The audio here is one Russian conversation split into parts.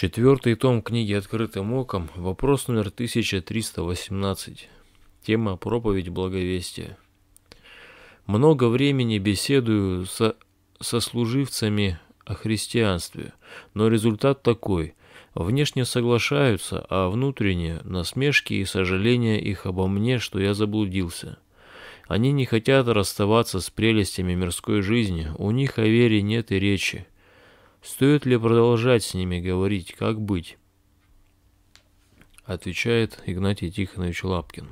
Четвертый том книги «Открытым оком», вопрос номер 1318. Тема «Проповедь благовестия». Много времени беседую со, со служивцами о христианстве, но результат такой. Внешне соглашаются, а внутренне насмешки и сожаления их обо мне, что я заблудился. Они не хотят расставаться с прелестями мирской жизни, у них о вере нет и речи. Стоит ли продолжать с ними говорить, как быть? Отвечает Игнатий Тихонович Лапкин.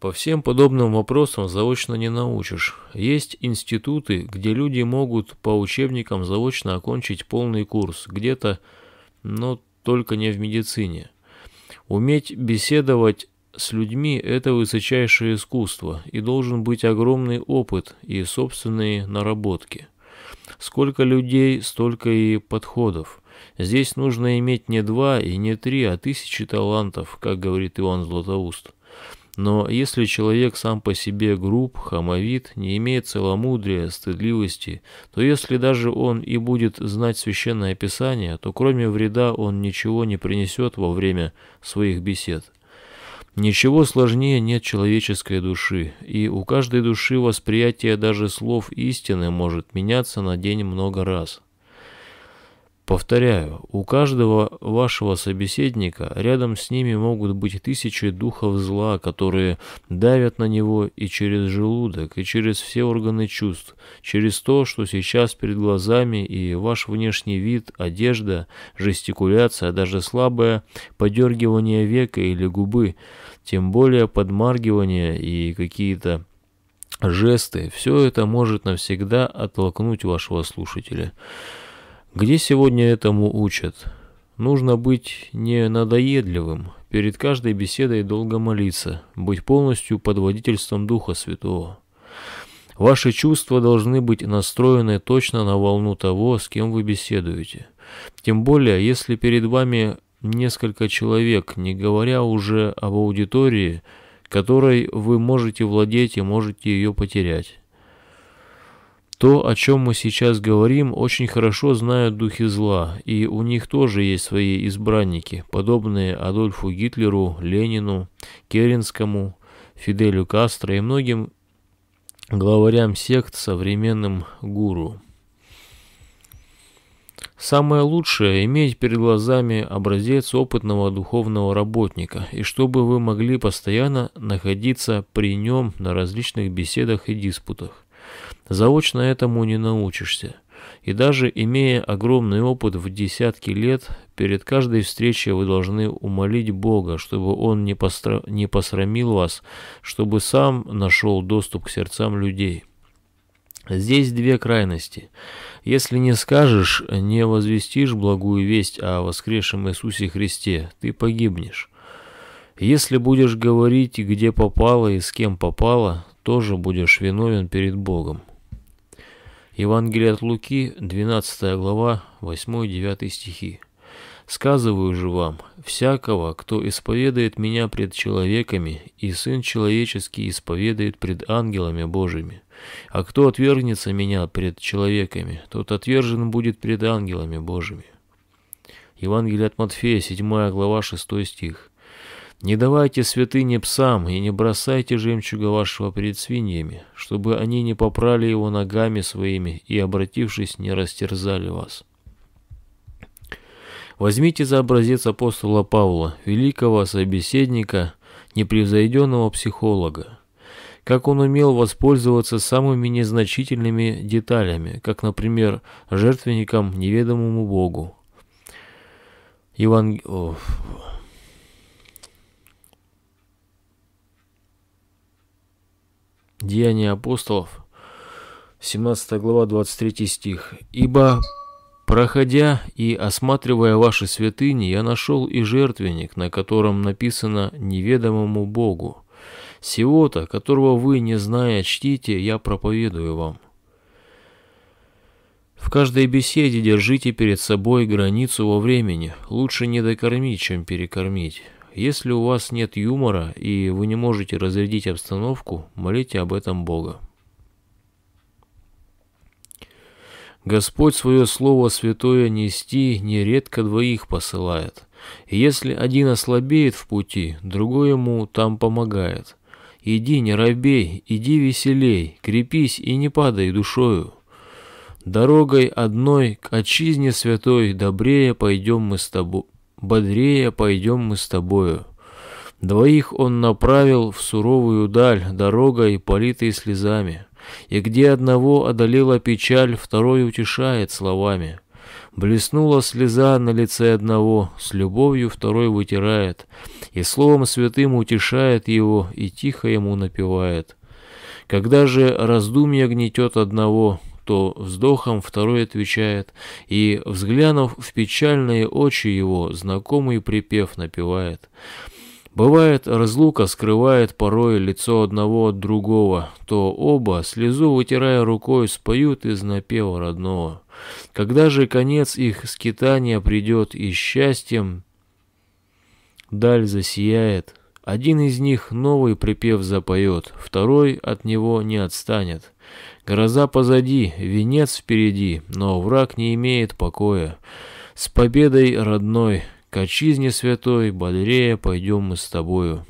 По всем подобным вопросам заочно не научишь. Есть институты, где люди могут по учебникам заочно окончить полный курс, где-то, но только не в медицине. Уметь беседовать с людьми – это высочайшее искусство, и должен быть огромный опыт и собственные наработки – Сколько людей, столько и подходов. Здесь нужно иметь не два и не три, а тысячи талантов, как говорит Иоанн Златоуст. Но если человек сам по себе груб, хамовит, не имеет целомудрия, стыдливости, то если даже он и будет знать священное писание, то кроме вреда он ничего не принесет во время своих бесед. Ничего сложнее нет человеческой души, и у каждой души восприятие даже слов истины может меняться на день много раз. Повторяю, у каждого вашего собеседника рядом с ними могут быть тысячи духов зла, которые давят на него и через желудок, и через все органы чувств, через то, что сейчас перед глазами, и ваш внешний вид, одежда, жестикуляция, даже слабое подергивание века или губы, тем более подмаргивание и какие-то жесты, все это может навсегда оттолкнуть вашего слушателя. Где сегодня этому учат? Нужно быть не надоедливым, перед каждой беседой долго молиться, быть полностью под водительством Духа Святого. Ваши чувства должны быть настроены точно на волну того, с кем вы беседуете. Тем более, если перед вами несколько человек, не говоря уже об аудитории, которой вы можете владеть и можете ее потерять. То, о чем мы сейчас говорим, очень хорошо знают духи зла, и у них тоже есть свои избранники, подобные Адольфу Гитлеру, Ленину, Керенскому, Фиделю Кастро и многим главарям сект современным гуру. Самое лучшее – иметь перед глазами образец опытного духовного работника, и чтобы вы могли постоянно находиться при нем на различных беседах и диспутах. Заочно этому не научишься. И даже имея огромный опыт в десятки лет, перед каждой встречей вы должны умолить Бога, чтобы Он не, постра... не посрамил вас, чтобы сам нашел доступ к сердцам людей. Здесь две крайности. Если не скажешь, не возвестишь благую весть о воскресшем Иисусе Христе, ты погибнешь. Если будешь говорить, где попало и с кем попало, тоже будешь виновен перед Богом. Евангелие от Луки, 12 глава, 8-9 стихи. «Сказываю же вам, всякого, кто исповедает меня пред человеками, и Сын Человеческий исповедает пред ангелами Божьими. А кто отвергнется меня пред человеками, тот отвержен будет пред ангелами Божьими». Евангелие от Матфея, 7 глава, 6 стих. Не давайте святыне псам и не бросайте жемчуга вашего перед свиньями, чтобы они не попрали его ногами своими и, обратившись, не растерзали вас. Возьмите за образец апостола Павла, великого собеседника, непревзойденного психолога. Как он умел воспользоваться самыми незначительными деталями, как, например, жертвенником неведомому Богу. Евангелие... Деяния апостолов, 17 глава, 23 стих. «Ибо, проходя и осматривая ваши святыни, я нашел и жертвенник, на котором написано «неведомому Богу». Сего-то, которого вы, не зная, чтите, я проповедую вам». В каждой беседе держите перед собой границу во времени. Лучше не докормить, чем перекормить. Если у вас нет юмора и вы не можете разрядить обстановку, молите об этом Бога. Господь свое слово святое нести нередко двоих посылает. И если один ослабеет в пути, другой ему там помогает. Иди, не робей, иди веселей, крепись и не падай душою. Дорогой одной к отчизне святой добрее пойдем мы с тобой бодрее пойдем мы с тобою». Двоих он направил в суровую даль, дорогой, политой слезами. И где одного одолела печаль, второй утешает словами. Блеснула слеза на лице одного, с любовью второй вытирает, и словом святым утешает его, и тихо ему напевает. Когда же раздумье гнетет одного — то вздохом, второй отвечает, и, взглянув в печальные очи его, знакомый припев напевает. Бывает, разлука скрывает порой лицо одного от другого, то оба, слезу вытирая рукой, споют из напева родного. Когда же конец их скитания придет и счастьем даль засияет, один из них новый припев запоет, второй от него не отстанет. Гроза позади, венец впереди, но враг не имеет покоя. С победой родной, к отчизне святой, бодрее пойдем мы с тобою.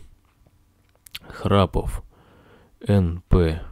Храпов. Н.П.